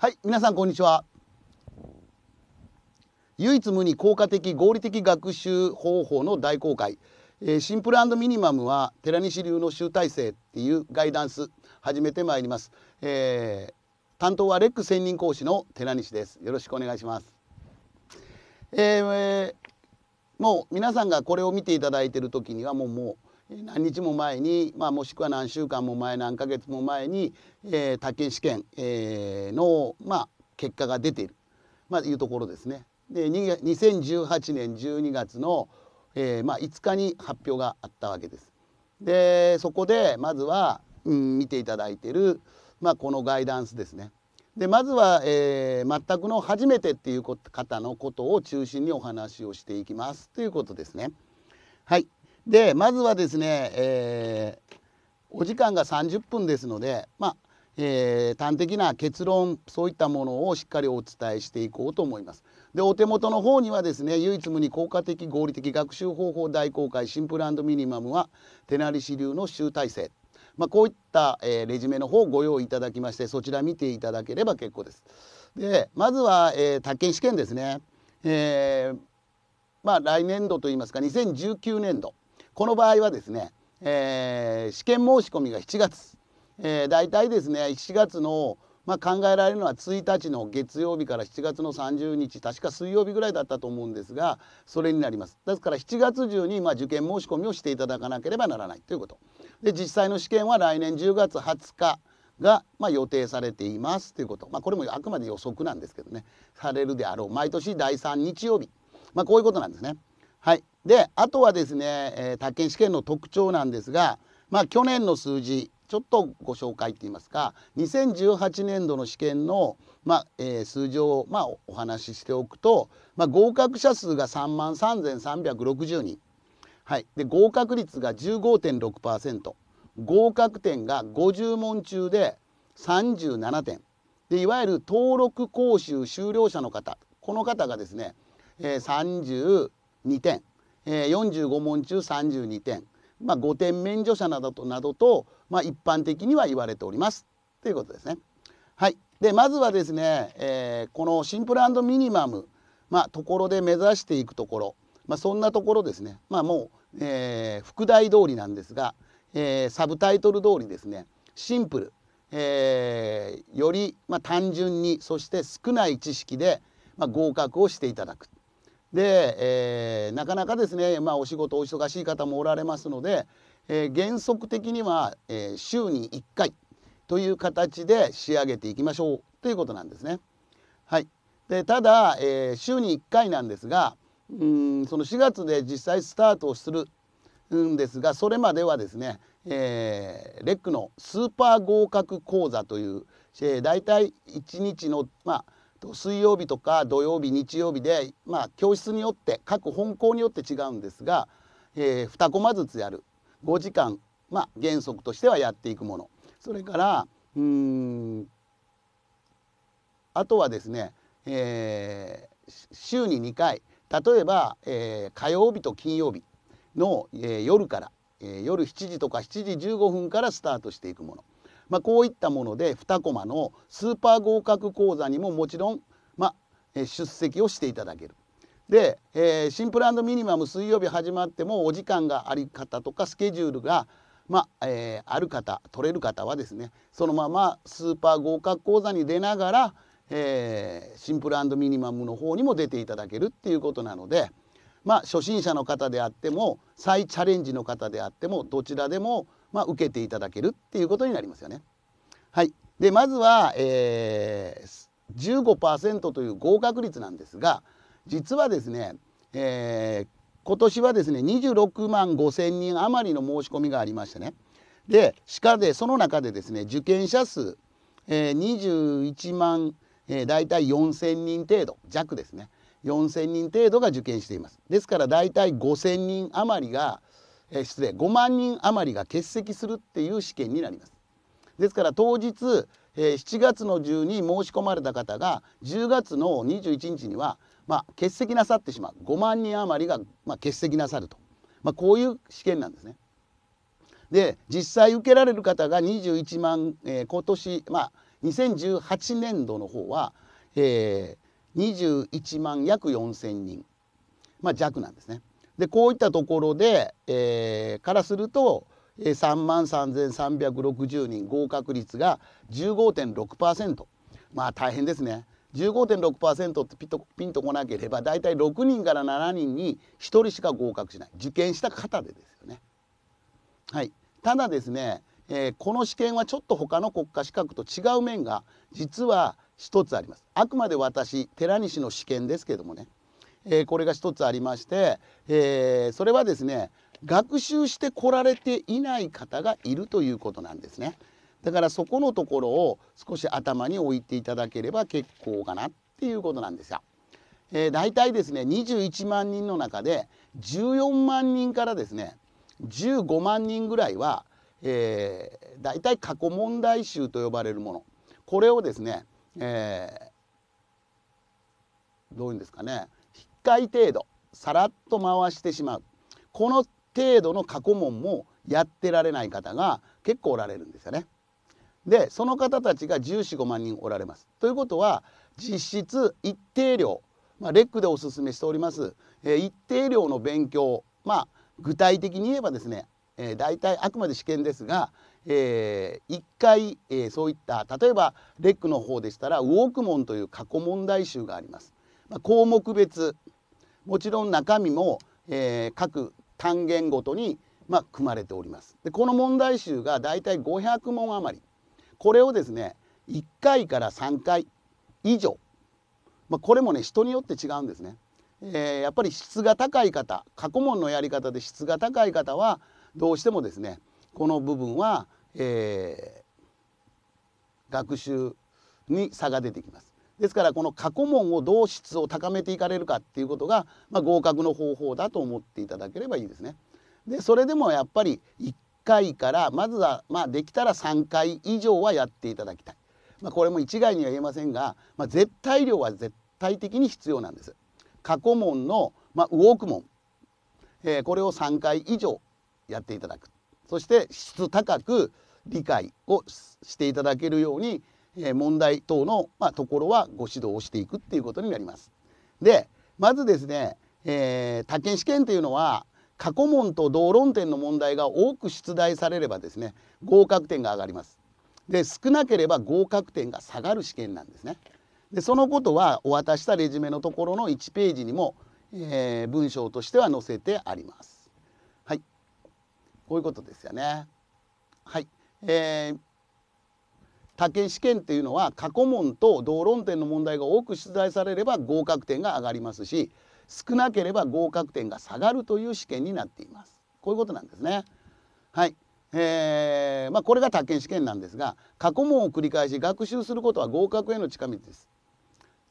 はい、皆さんこんにちは。唯一無二効果的合理的学習方法の大公開、えー、シンプルミニマムは寺西流の集大成っていうガイダンス始めてまいります。えー、担当はレック専任講師の寺西です。よろしくお願いします。えー、もう皆さんがこれを見ていただいている時にはもうもう何日も前に、まあ、もしくは何週間も前何ヶ月も前に、えー、県試験、えー、の、まあ、結果が出ている、まあ、いうところですね。で2018年12月の、えーまあ、5日に発表があったわけです。でそこでまずは、うん、見ていただいている、まあ、このガイダンスですね。でまずは、えー、全くの初めてっていう方のことを中心にお話をしていきますということですね。はいでまずはですね、えー、お時間が30分ですので、まあえー、端的な結論そういったものをしっかりお伝えしていこうと思います。でお手元の方にはですね唯一無二効果的合理的学習方法大公開シンプルミニマムは手なり支流の集大成、まあ、こういった、えー、レジュメの方をご用意いただきましてそちら見ていただければ結構です。でまずは、えー、宅建試験ですね。えーまあ、来年度といいますか2019年度この場合はですね、えー、試験申し込みが7月、えー、大体ですね7月の、まあ、考えられるのは1日の月曜日から7月の30日確か水曜日ぐらいだったと思うんですがそれになりますですから7月中に、まあ、受験申し込みをしていただかなければならないということで実際の試験は来年10月20日が、まあ、予定されていますということ、まあ、これもあくまで予測なんですけどねされるであろう毎年第3日曜日、まあ、こういうことなんですね。はいであとはですね、えー、宅建試験の特徴なんですが、まあ、去年の数字ちょっとご紹介っていいますか2018年度の試験の、まあえー、数字を、まあ、お話ししておくと、まあ、合格者数が3万3360人、はい、で合格率が15.6%合格点が50問中で37点でいわゆる登録講習修了者の方この方がですね、えー、32点え45問中32点、まあ、5点免除者などとなどと、まあ、一般的には言われておりますということですね。はい、でまずはですね、えー、このシンプルミニマム、まあ、ところで目指していくところ、まあ、そんなところですね、まあ、もう、えー、副題通りなんですが、えー、サブタイトル通りですねシンプル、えー、より、まあ、単純にそして少ない知識で、まあ、合格をしていただくで、えー、なかなかですね、まあ、お仕事お忙しい方もおられますので、えー、原則的には、えー、週に1回という形で仕上げていきましょうということなんですね。はい、でただ、え週に1回なんですがうんその4月で実際スタートするんですがそれまではですね、えレックのスーパー合格講座という、えー、大体1日のまあ水曜日とか土曜日日曜日で、まあ、教室によって各本校によって違うんですが、えー、2コマずつやる5時間、まあ、原則としてはやっていくものそれからうんあとはですね、えー、週に2回例えば、えー、火曜日と金曜日の、えー、夜から、えー、夜7時とか7時15分からスタートしていくものまあ、こういったもので2コマのスーパー合格講座にももちろん、まあ、出席をしていただける。で、えー、シンプルミニマム水曜日始まってもお時間があり方とかスケジュールが、まあえー、ある方取れる方はですねそのままスーパー合格講座に出ながら、えー、シンプルミニマムの方にも出ていただけるっていうことなので、まあ、初心者の方であっても再チャレンジの方であってもどちらでもまあ、受けていただけるっていうことになりますよね。はい、でまずは、えー、15%という合格率なんですが実はですね、えー、今年はですね26万5千人余りの申し込みがありましてねでしかでその中でですね受験者数、えー、21万、えー、大体4千人程度弱ですね4千人程度が受験しています。ですから大体5千人余りがえー、失礼5万人余りが欠席するっていう試験になります。ですから当日、えー、7月の10に申し込まれた方が10月の21日には、まあ、欠席なさってしまう5万人余りが、まあ、欠席なさると、まあ、こういう試験なんですね。で実際受けられる方が21万、えー、今年、まあ、2018年度の方は、えー、21万約4,000人、まあ、弱なんですね。でこういったところで、えー、からすると3万3360人合格率が15.6%まあ大変ですね15.6%ってピッとピンとこなければ大体6人から7人に1人しか合格しない受験した方でですよね。はい、ただですね、えー、この試験はちょっと他の国家資格と違う面が実は一つあります。あくまで私寺西の試験ですけどもねえー、これが一つありまして、えー、それはですね学習してこられていない方がいるということなんですね。だからそこのところを少し頭に置いていただければ結構かなっていうことなんですよ。えー、大体ですね21万人の中で14万人からですね15万人ぐらいは、えー、大体過去問題集と呼ばれるものこれをですね、えー、どういうんですかね回程度さらっと回してしまうこの程度の過去問もやってられない方が結構おられるんですよね。でその方たちが1 4 5万人おられます。ということは実質一定量、まあ、レックでおすすめしております、えー、一定量の勉強まあ具体的に言えばですね、えー、大体あくまで試験ですが、えー、1回、えー、そういった例えばレックの方でしたらウォーク問という過去問題集があります。まあ、項目別もちろん中身も、えー、各単元ごとに、まあ、組まれております。でこの問題集がだいたい500問余りこれをですね1回から3回以上、まあ、これもね人によって違うんですね。えー、やっぱり質が高い方過去問のやり方で質が高い方はどうしてもですねこの部分は、えー、学習に差が出てきます。ですからこの過去問をどう質を高めていかれるかっていうことが、まあ、合格の方法だと思っていただければいいですね。でそれでもやっぱり1回からまずは、まあ、できたら3回以上はやっていただきたい。まあ、これも一概には言えませんが、まあ、絶対量は絶対的に必要なんです。過去問の、まあ、ウォーク問、えー、これを3回以上やっていただくそして質高く理解をしていただけるように問題等の、まところはご指導をしていくっていうことになります。でまずですね、えー、他県試験というのは過去問と同論点の問題が多く出題されればですね合格点が上がります。で少なければ合格点が下がる試験なんですね。でそのことはお渡したレジュメのところの1ページにも、えー、文章としては載せてあります。はいこういうことですよね。はい、えー、他県試験っていうのは過去問と同論点の問題が多く出題されれば合格点が上がりますし少なければ合格点が下がるという試験になっています。こういうことなんですね。はい。えー、まあ、これが宅建試験なんですが過去問を繰り返し学習することは合格への近道です。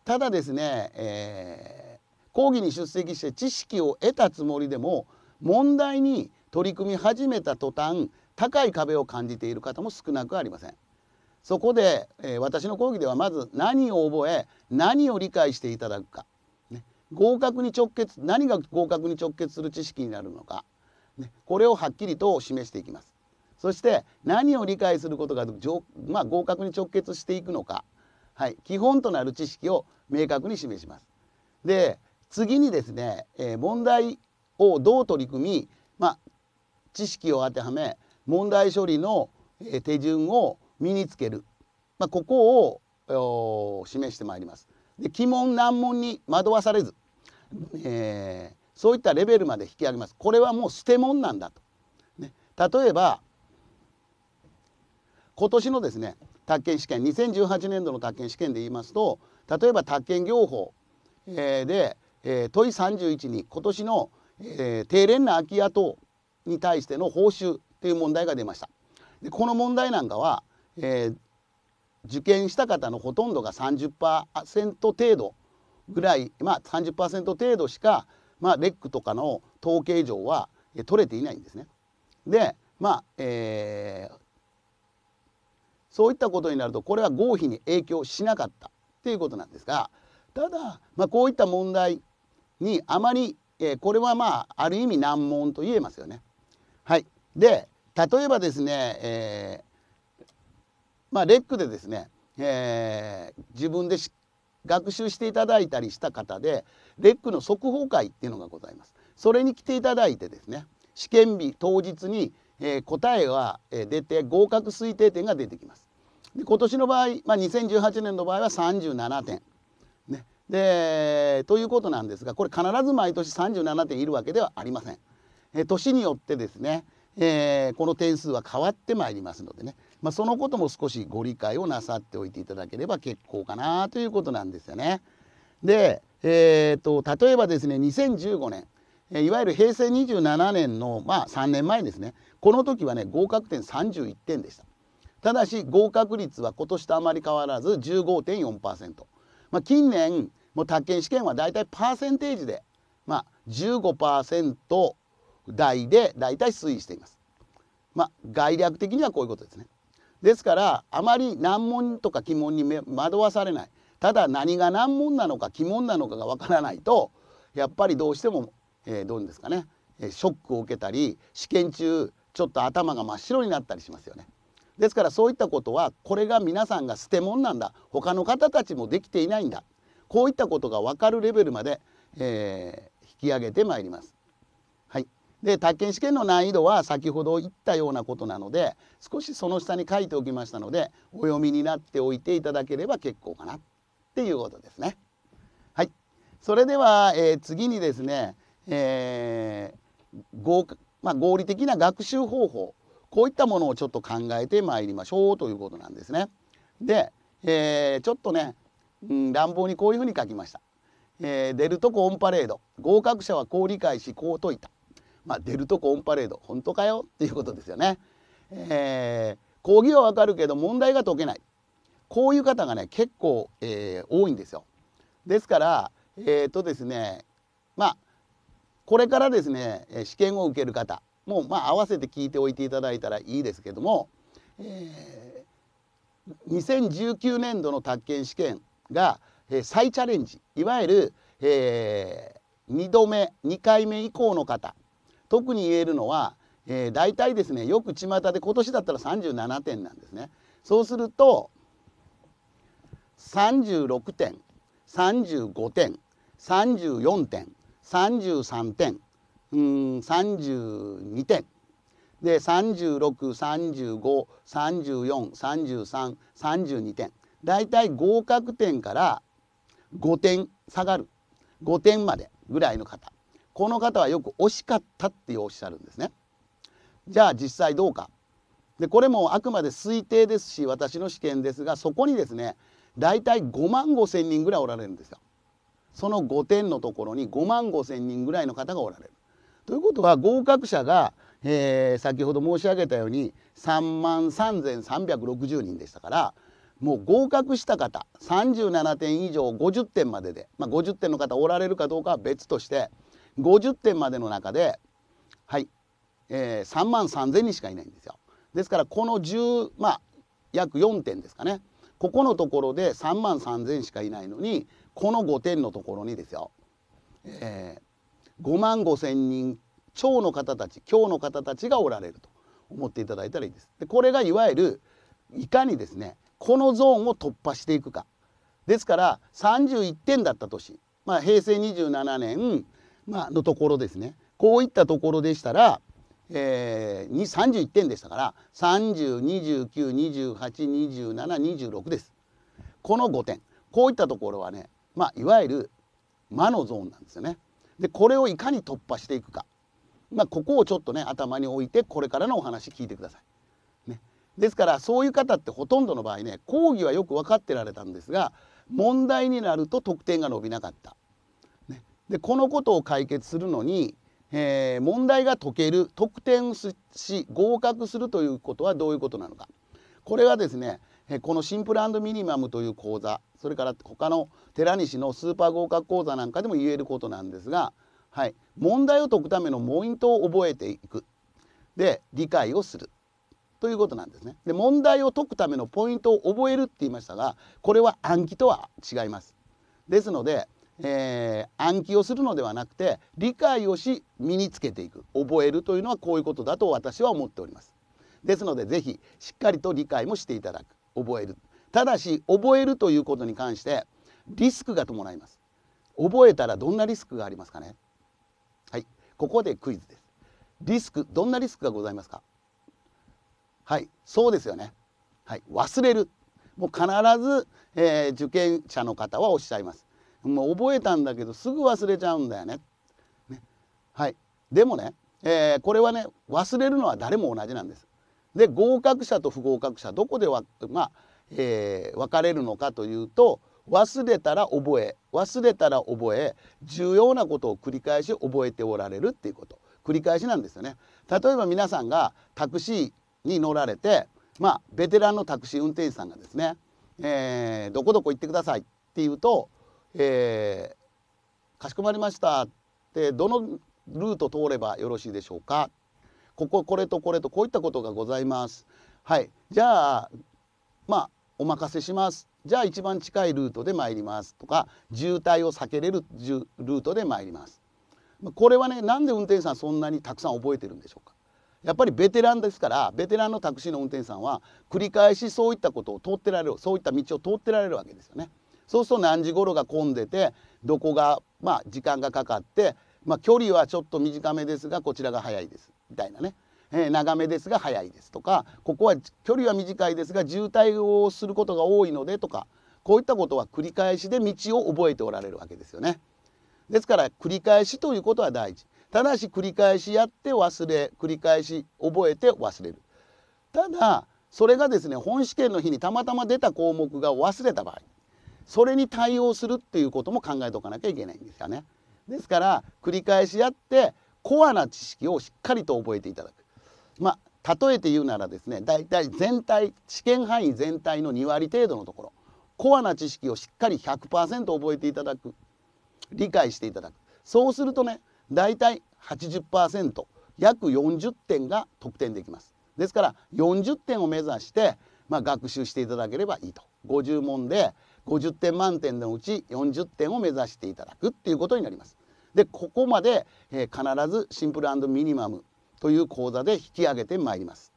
ただですね、えー、講義に出席して知識を得たつもりでも問題に取り組み始めた途端高い壁を感じている方も少なくありません。そこで、えー、私の講義ではまず何を覚え何を理解していただくか、ね、合格に直結何が合格に直結する知識になるのか、ね、これをはっきりと示していきます。そして何を理解することが、まあ、合格に直結していくのか、はい、基本となる知識を明確に示します。で次にですね、えー、問題をどう取り組み、まあ、知識を当てはめ問題処理の手順を身につける、まあ、ここを示してまいります。で鬼門難問に惑わされず、えー、そういったレベルまで引き上げます。これはもう捨て門なんだと。ね、例えば今年のですね宅建試験2018年度の宅建試験で言いますと例えば宅建業法、えー、で、えー、問い31に今年の、えー、低廉な空き家等に対しての報酬という問題が出ました。でこの問題なんかはえー、受験した方のほとんどが30%程度ぐらい、まあ、30%程度しか、まあ、レックとかの統計上は、え取れていないんですね。で、まあえー、そういったことになるとこれは合否に影響しなかったっていうことなんですがただ、まあ、こういった問題にあまり、えー、これはまあある意味難問と言えますよね。はい、で例えばですね、えー、まあ、レックでですね、えー、自分で学習していただいたりした方でレックの速報会っていうのがございます。それに来ていただいてですね試験日当日に、えー、答えが出て合格推定点が出てきます。で今年の場合、まあ、2018年の場合は37点。ね、でということなんですがこれ必ず毎年37点いるわけではありません。えー、年によってですね、えー、この点数は変わってまいりますのでねまあ、そのことも少しご理解をなさっておいていただければ結構かなということなんですよね。で、えーと、例えばですね2015年いわゆる平成27年の、まあ、3年前ですねこの時はね合格点31点でした。ただし合格率は今年とあまり変わらず15.4%、まあ、近年もう宅建試験はだいたいパーセンテージで、まあ、15%台でだいたい推移しています。まあ、概略的にはこういうことですね。ですからあまり難問とか疑問に惑わされないただ何が難問なのか疑問なのかがわからないとやっぱりどうしても、えー、どうですかねショックを受けたり試験中ちょっと頭が真っ白になったりしますよね。ですからそういったことはこれが皆さんが捨て物なんだ他の方たちもできていないんだこういったことが分かるレベルまで、えー、引き上げてまいります。で宅建試験の難易度は先ほど言ったようなことなので少しその下に書いておきましたのでお読みになっておいていただければ結構かなっていうことですね。はい、それでは、えー、次にですね、えー、合まあ、合理的な学習方法こういったものをちょっと考えてまいりましょうということなんですね。で、えー、ちょっとね、うん、乱暴にこういうふうに書きました。え出るとこオンパレード合格者はこう理解しこう解いたまあ、出るとこオンパレード本当かよっていうことですよね。えー、講義はわかるけど問題が解けないこういう方がね結構、えー、多いんですよ。ですからえっ、とですねまあこれからですね試験を受ける方もうまあ合わせて聞いておいていただいたらいいですけども、えー、2019年度の宅建試験が、えー、再チャレンジいわゆる、えー、2度目2回目以降の方特に言えるのは、えー、大体ですねよく巷で今年だったら37点なんですね。そうすると36点35点34点33点うん32点で3635343332点だ点大体合格点から5点下がる5点までぐらいの方この方はよく惜しかったっておっしゃるんですね。じゃあ実際どうか。でこれもあくまで推定ですし私の試験ですがそこにですねたい5万5千人ぐらいおられるんですよ。その5点のところに5万5千人ぐらいの方がおられる。ということは合格者が、えー、先ほど申し上げたように3万3360人でしたからもう合格した方37点以上50点までで、まあ、50点の方おられるかどうかは別として50点までの中で、はいえー、3万3,000人しかいないんですよ。ですからこの10、まあ、約4点ですかねここのところで3万3,000しかいないのにこの5点のところにですよ、えー、5万5,000人超の方たち今日の方たちがおられると思っていただいたらいいです。でこれがいわゆるいかにですねこのゾーンを突破していくかですから31点だった年、まあ、平成27年まあ、のところですねこういったところでしたら、えー、31点でしたから3029282726ですこの5点こういったところはね、まあ、いわゆる魔のゾーンなんですよね。でこれをいかに突破していくか、まあ、ここをちょっとね頭に置いてこれからのお話聞いてください。ね、ですからそういう方ってほとんどの場合ね講義はよく分かってられたんですが問題になると得点が伸びなかったでこのことを解決するのに、えー、問題が解ける得点し合格するということはどういうことなのかこれはですねこのシンプルミニマムという講座それから他の寺西のスーパー合格講座なんかでも言えることなんですが、はい、問題を解くためのポイントを覚えていくで理解をするということなんですね。で問題を解くためのポイントを覚えるって言いましたがこれは暗記とは違います。ですのでえー、暗記をするのではなくて理解をし身につけていく覚えるというのはこういうことだと私は思っておりますですので是非しっかりと理解もしていただく覚えるただし覚えるということに関してリスクが伴います覚えたらどんなリスクがありますかねはいここでクイズですリスクどんなリスクがございますかはいそうですよねはい忘れるもう必ず、えー、受験者の方はおっしゃいますもう覚えたんだけどすぐ忘れちゃうんだよね。ねはい、でもね、えー、これはね忘れるのは誰も同じなんです。で合格者と不合格者どこでわ、まあえー、分かれるのかというと忘れたら覚え忘れたら覚え重要なことを繰り返し覚えておられるっていうこと繰り返しなんですよね。例えば皆さんがタクシーに乗られてまあベテランのタクシー運転手さんがですね、えー、どこどこ行ってくださいって言うとえー、かしこまりました」ってどのルート通ればよろしいでしょうかこここれとこれとこういったことがございます。はいじゃあまあお任せしますじゃあ一番近いルートで参りますとか渋滞を避けれるルートで参りますこれはねなんで運転手さんそんなにたくさん覚えてるんでしょうかやっぱりベテランですからベテランのタクシーの運転手さんは繰り返しそういったことを通ってられるそういった道を通ってられるわけですよねそうすると何時頃が混んでてどこがまあ時間がかかって、まあ、距離はちょっと短めですがこちらが早いですみたいなね、えー、長めですが早いですとかここは距離は短いですが渋滞をすることが多いのでとかこういったことは繰り返しで道を覚えておられるわけですよね。ですから繰り返しということは大事ただし繰り返しやって忘れ繰り返し覚えて忘れるただそれがですね本試験の日にたまたま出た項目が忘れた場合それに対応するっていうことも考えておかなきゃいけないんですよね。ですから繰り返しやってコアな知識をしっかりと覚えていただく。まあ、例えて言うならですねだいたい全体試験範囲全体の2割程度のところコアな知識をしっかり100%覚えていただく理解していただくそうするとね大体80%約40点が得点できますですから40点を目指して、まあ、学習していただければいいと50問で50点満点のうち40点を目指していただくっていうことになります。でここまで、えー、必ずシンプルミニマムという講座で引き上げてまいります。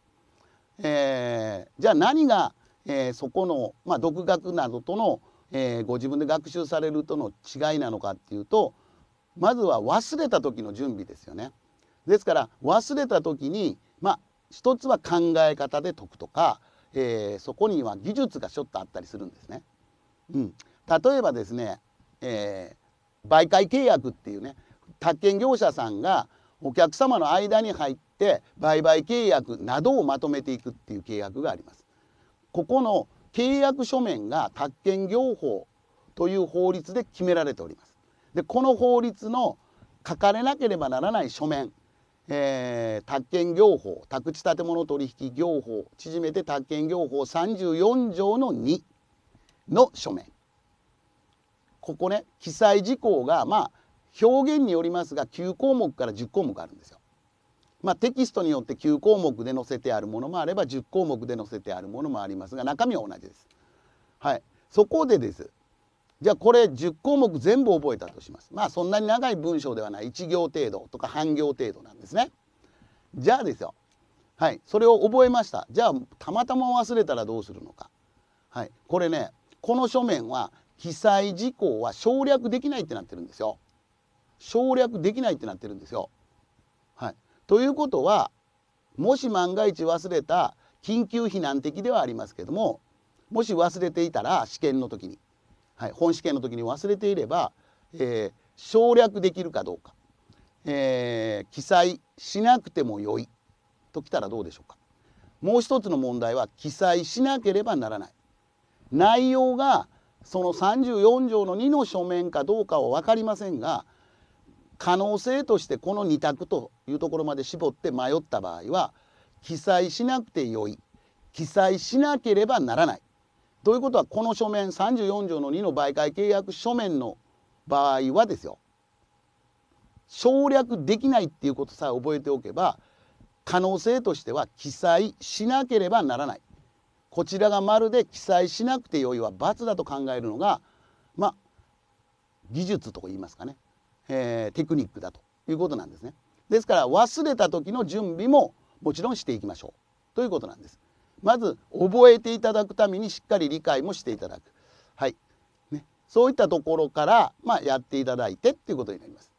えー、じゃあ何が、えー、そこの、まあ、独学などとの、えご自分で学習されるとの違いなのかっていうとまずは忘れた時の準備ですよね。ですから忘れた時に、まあ、一つは考え方で解くとか、えそこには技術がちょっとあったりするんですね。うん、例えばですね、えー、媒介契約っていうね宅建業者さんがお客様の間に入って売買契約などをまとめていくっていう契約があります。ここの契約書面が宅建業法という法律で決められております。でこの法律の書かれなければならない書面、えー、宅建業法宅地建物取引業法縮めて宅建業法34条の2の書面ここね記載事項がまあ表現によりますが9項目から10項目あるんですよ。まあ、テキストによって9項目で載せてあるものもあれば10項目で載せてあるものもありますが中身は同じです。はい、そこでですじゃあこれ10項目全部覚えたとします。まあそんなに長い文章ではない1行程度とか半行程度なんですね。じゃあですよ。はい、それを覚えました。じゃあたまたま忘れたらどうするのか。はい、これねこの書面は被災事項は省略できないってなってるんですよ。省略できないってなってるんですよ。はい、ということはもし万が一忘れた緊急避難的ではありますけどももし忘れていたら試験の時に、はい、本試験の時に忘れていれば、えー、省略できるかどうか、えー、記載しなくてもよいときたらどうでしょうかもう一つの問題は記載しなければならない内容がその34条の2の書面かどうかは分かりませんが可能性としてこの2択というところまで絞って迷った場合は記載しなくてよい記載しなければならないということはこの書面34条の2の媒介契約書面の場合はですよ省略できないっていうことさえ覚えておけば可能性としては記載しなければならないこちらがまるで記載しなくてよいは罰だと考えるのがまあ技術と言いますかね、えー、テクニックだということなんですね。ですから忘れた時の準備ももちろんしていきましょうということなんです。まず覚えていただくためにしっかり理解もしていただく。はい。ね、そういったところから、まあ、やっていただいてっていうことになります。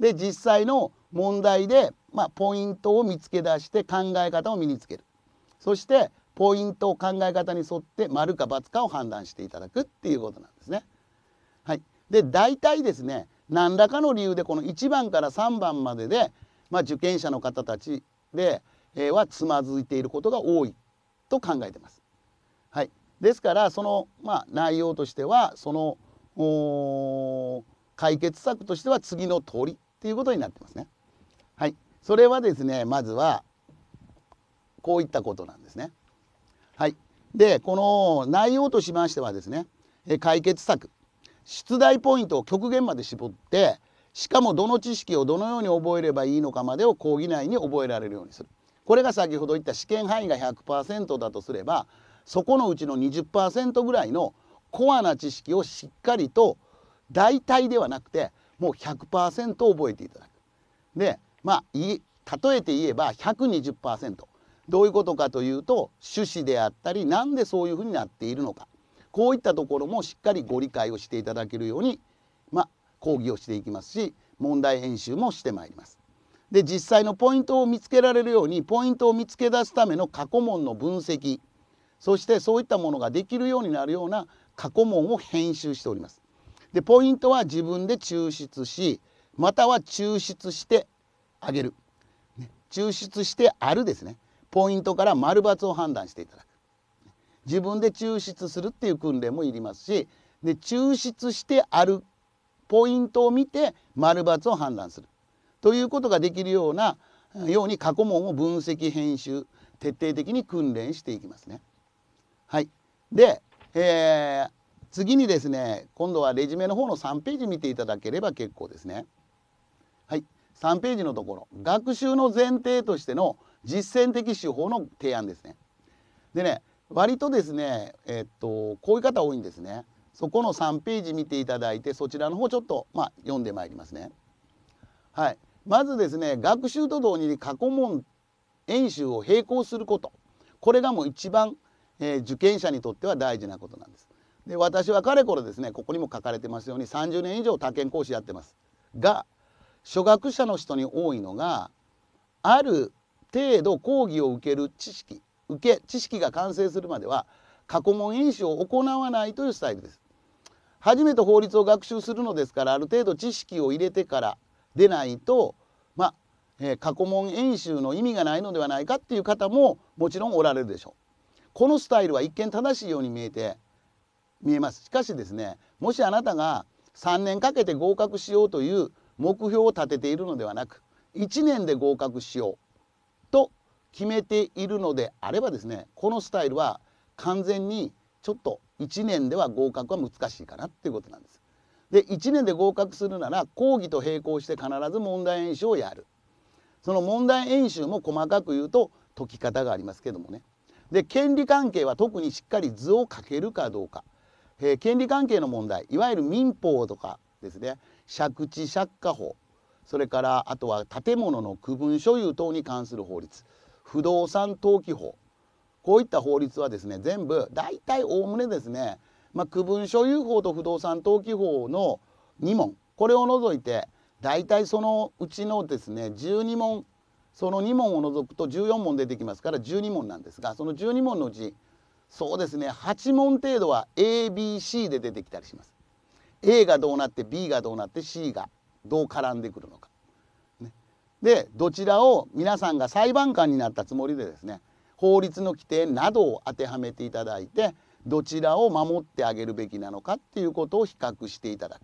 で、実際の問題で、まあ、ポイントを見つけ出して考え方を身につける。そしてポイントを考え方に沿って丸か×かを判断していただくっていうことなんですね。はい、で大体ですね何らかの理由でこの1番から3番までで、まあ、受験者の方たちで、えー、はつまずいていることが多いと考えてます。はい、ですからその、まあ、内容としてはその解決策としては次の通りっていうことになってますね。はい、それはですねまずはこういったことなんですね。はい、でこの内容としましてはですね解決策出題ポイントを極限まで絞ってしかもどの知識をどのように覚えればいいのかまでを講義内に覚えられるようにするこれが先ほど言った試験範囲が100%だとすればそこのうちの20%ぐらいのコアな知識をしっかりと大体ではなくてもう100%覚えていただく。でまあ例えて言えば120%どういうことかというと趣旨であったりなんでそういうふうになっているのかこういったところもしっかりご理解をしていただけるように、まあ、講義をしていきますし問題演習もしてまいります。で実際のポイントを見つけられるようにポイントを見つけ出すための過去問の分析そしてそういったものができるようになるような過去問を編集しております。でポイントは自分で抽出しまたは抽出してあげる、抽出してあるですねポイントから丸×を判断していただく自分で抽出するっていう訓練もいりますしで抽出してあるポイントを見て丸×を判断するということができるようなように過去問を分析編集徹底的に訓練していきますね。はい、で、えー、次にですね今度はレジュメの方の3ページ見ていただければ結構ですね。はい、3ページのところ学習の前提としての実践的手法の提案ですね。でね割とですねえっとこういう方多いんですね。そこの3ページ見ていただいてそちらの方ちょっと、まあ、読んでまいりますね。はい、まずですね学習と同時に過去問演習を並行することこれがもう一番、えー、受験者にとっては大事なことなんです。で私はかれこれですねここにも書かれてますように30年以上他県講師やってますが初学者の人に多いのがある程度講義を受ける知識受け知識が完成するまでは過去問演習を行わないというスタイルです。初めて法律を学習するのですからある程度知識を入れてからでないとまあ、えー、過去問演習の意味がないのではないかっていう方ももちろんおられるでしょう。このスタイルは一見正しいように見えて見えます。しかしですねもしあなたが3年かけて合格しようという目標を立てているのではなく1年で合格しよう決めているのであればですねこのスタイルは完全にちょっと1年では合格は難しいかなっていうことなんです。で1年で合格するなら講義と並行して必ず問題演習をやるその問題演習も細かく言うと解き方がありますけどもねで権利関係は特にしっかり図を書けるかどうか、えー、権利関係の問題いわゆる民法とかですね借地借家法それからあとは建物の区分所有等に関する法律不動産登記法こういった法律はですね全部大体おおむねですね、まあ、区分所有法と不動産登記法の2問これを除いて大体そのうちのですね12問その2問を除くと14問出てきますから12問なんですがその12問のうちそうですね8問程度は ABC で出てきたりします。A がどうなって B がどうなって C がどう絡んでくるのか。でどちらを皆さんが裁判官になったつもりでですね法律の規定などを当てはめていただいてどちらを守ってあげるべきなのかっていうことを比較していただく、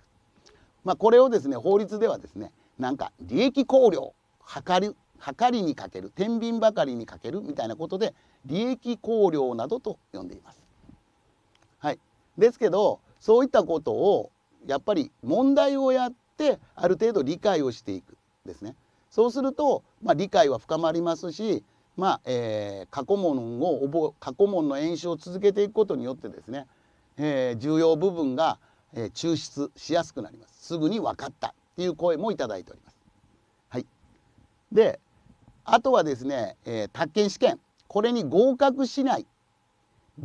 まあ、これをですね法律ではですねなんか利益考慮測り測りにかける天秤ばかりにかけるみたいなことで利益考慮などと呼んでいます。はい、ですけどそういったことをやっぱり問題をやってある程度理解をしていくですねそうすると、まあ、理解は深まりますし、まあえー、過去問を覚過去問の演習を続けていくことによってですね、えー、重要部分が、えー、抽出しやすくなりますすぐに分かったっていう声もいただいております。はい、であとはですね、えー、宅建試験これに合格しない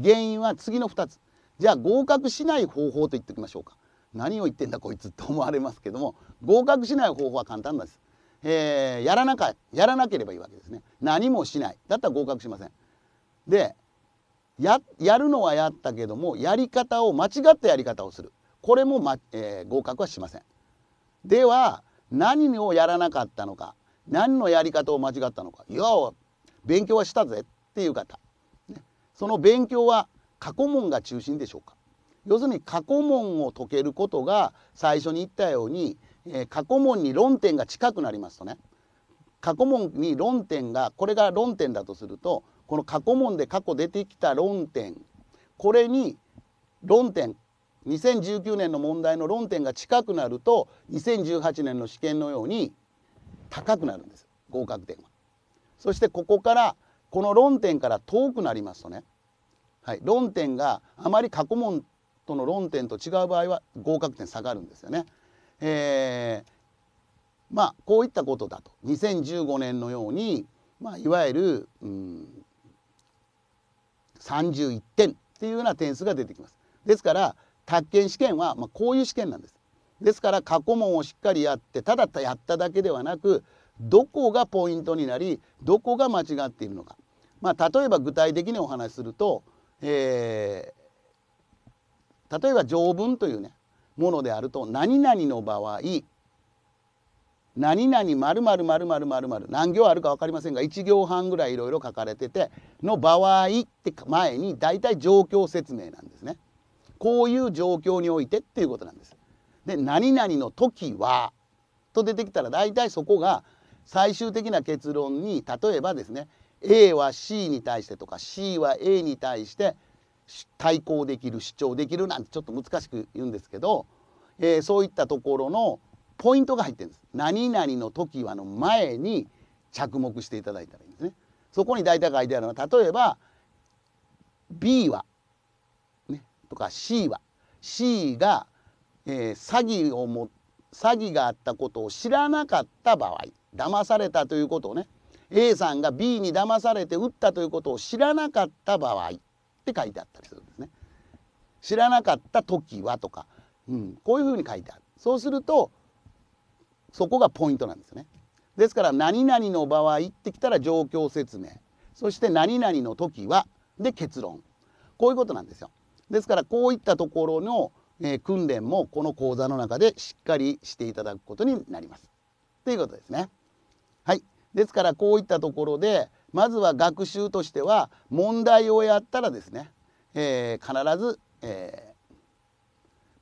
原因は次の2つじゃあ合格しない方法と言っておきましょうか何を言ってんだこいつと思われますけども合格しない方法は簡単ですえー、やらなかやらなければいいわけですね何もしないだったら合格しませんでやるのはやったけどもやり方を間違ったやり方をするこれも、まえー、合格はしませんでは何をやらなかったのか何のやり方を間違ったのかいや勉強はしたぜっていう方、ね、その勉強は過去問が中心でしょうか要するに過去問を解けることが最初に言ったようにえ過去問に論点が近くなりますとね過去問に論点がこれが論点だとするとこの過去問で過去出てきた論点これに論点2019年の問題の論点が近くなると2018年の試験のように高くなるんです合格点は。そしてここからこの論点から遠くなりますとね、はい、論点があまり過去問との論点と違う場合は合格点下がるんですよね。えー、まあこういったことだと2015年のように、まあ、いわゆる、うん、31点っていうような点数が出てきます。ですから宅建試験は、まあ、こういう試験なんです。ですから過去問をしっかりやってただやっただけではなくどこがポイントになりどこが間違っているのか。まあ、例えば具体的にお話しすると、えー、例えば条文というねものであると何々の場合何々丸々丸々丸々何行あるか分かりませんが1行半ぐらいいろいろ書かれてての場合って前に大体状況説明なんですね。こういう状況においてっていうことなんです。で何々の時はと出てきたら大体そこが最終的な結論に例えばですね A は C に対してとか C は A に対して対抗できる主張できるなんてちょっと難しく言うんですけど、えー、そういったところのポイントが入ってるんです。何々の時はの前に着目していただいたらいいんですね。そこに大体書いてあるのは例えば B は、ね、とか C は C が、えー、詐欺をも詐欺があったことを知らなかった場合騙されたということをね A さんが B に騙されて打ったということを知らなかった場合って書いてあったりするんですね。知らなかった時はとか、うん、こういうふうに書いてある。そうするとそこがポイントなんですね。ですから何々の場合ってきたら状況説明そして何々の時はで結論こういうことなんですよ。ですからこういったところの、えー、訓練もこの講座の中でしっかりしていただくことになります。ということですね。はい。ですからこういったところで、まずは学習としては問題をやったらですね、えー、必ず、えー、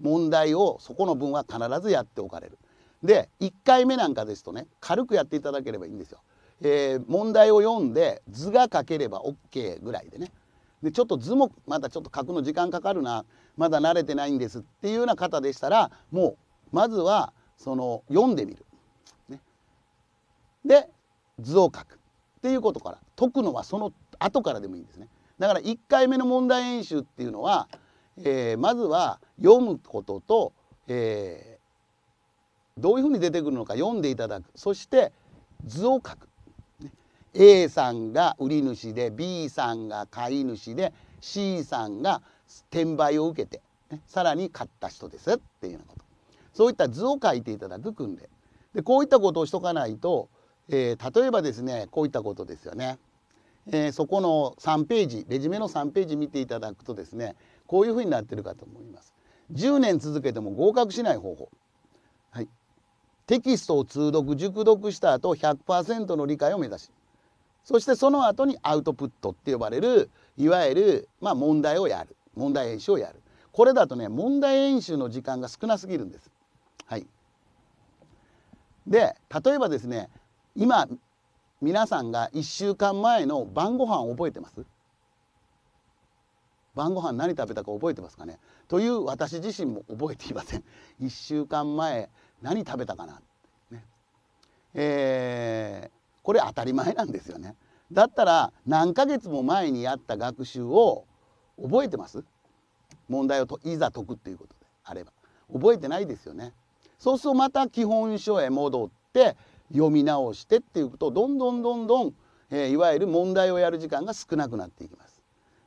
問題をそこの分は必ずやっておかれる。で1回目なんかですとね軽くやっていただければいいんですよ。えー、問題を読んで図が書ければ OK ぐらいでねでちょっと図もまだちょっと書くの時間かかるなまだ慣れてないんですっていうような方でしたらもうまずはその読んでみる。ね、で図を書く。っていうことから解くのはその後からでもいいんですね。だから1回目の問題演習っていうのは、えー、まずは読むことと、えー、どういうふうに出てくるのか読んでいただくそして図を書く。A さんが売り主で B さんが買い主で C さんが転売を受けて、ね、さらに買った人ですっていうようなことそういった図を書いていただく訓練でこういったことをしとかないとえー、例えばですねこういったことですよね。えー、そこの3ページレジュメの3ページ見ていただくとですねこういうふうになってるかと思います。10年続けても合格しない方法、はい、テキストを通読熟読した後100%の理解を目指しそしてその後にアウトプットって呼ばれるいわゆる、まあ、問題をやる問題演習をやるこれだとね問題演習の時間が少なすぎるんです。はい、で例えばですね今皆さんが1週間前の晩ご飯覚えてます晩ご飯何食べたか覚えてますかねという私自身も覚えていません1週間前何食べたかな、ねえー、これ当たり前なんですよねだったら何ヶ月も前にやった学習を覚えてます問題をといざ解くっていうことであれば覚えてないですよねそうするとまた基本書へ戻って読み直してっていうことどんどんどんどん、えー、いわゆる問題をやる時間が少なくなっていきます。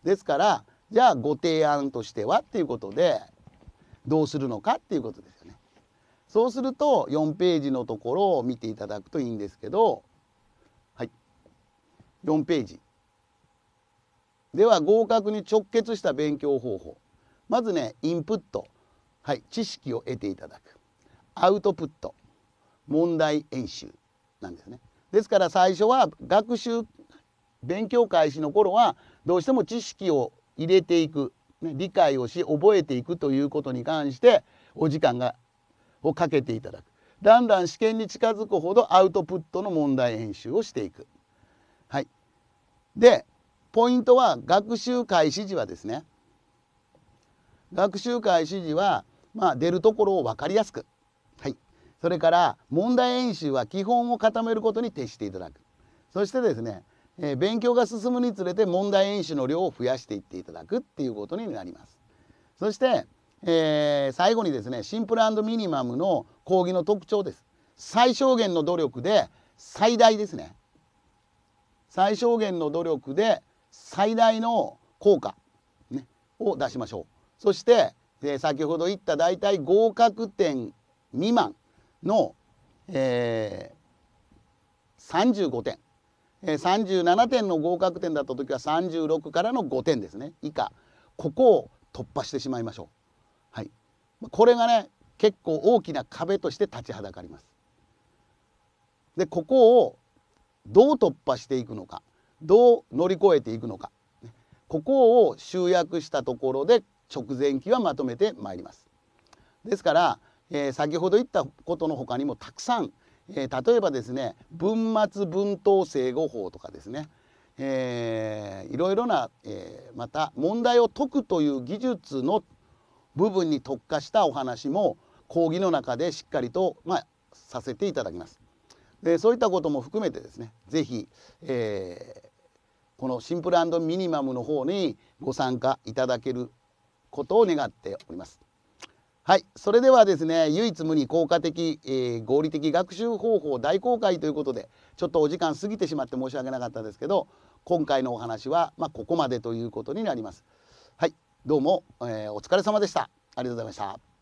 ですからじゃあご提案としてはっていうことでどうするのかっていうことですよね。そうすると4ページのところを見ていただくといいんですけど、はい、4ページ。では合格に直結した勉強方法。まずねインプット、はい、知識を得ていただくアウトプット問題演習なんですね。ですから最初は学習勉強開始の頃はどうしても知識を入れていく、ね、理解をし覚えていくということに関してお時間がをかけていただくだんだん試験に近づくほどアウトプットの問題演習をしていく。はい、でポイントは学習開始時はですね学習開始時は、まあ、出るところを分かりやすくそれから問題演習は基本を固めることに徹していただくそしてですね、えー、勉強が進むにつれて問題演習の量を増やしていっていただくっていうことになりますそして、えー、最後にですねシンプルミニマムの講義の特徴です最小限の努力で最大ですね最小限の努力で最大の効果、ね、を出しましょうそして、えー、先ほど言った大体合格点未満の、えー、35点、えー、37点の合格点だった時は36からの5点ですね以下ここを突破してしまいましょう。はい、これがね結構大きな壁として立ちはだかります。でここをどう突破していくのかどう乗り越えていくのかここを集約したところで直前期はまとめてまいります。ですからえー、先ほど言ったことのほかにもたくさん、えー、例えばですね文末文頭正語法とかですね、えー、いろいろな、えまた問題を解くという技術の部分に特化したお話も講義の中でしっかりと、まあ、させていただきます。でそういったことも含めてですね是非、えこのシンプルミニマムの方にご参加いただけることを願っております。はい、それではですね唯一無二効果的、えー、合理的学習方法大公開ということでちょっとお時間過ぎてしまって申し訳なかったですけど今回のお話は、まあ、ここまでということになります。はい、どうも、えー、お疲れ様でした。ありがとうございました。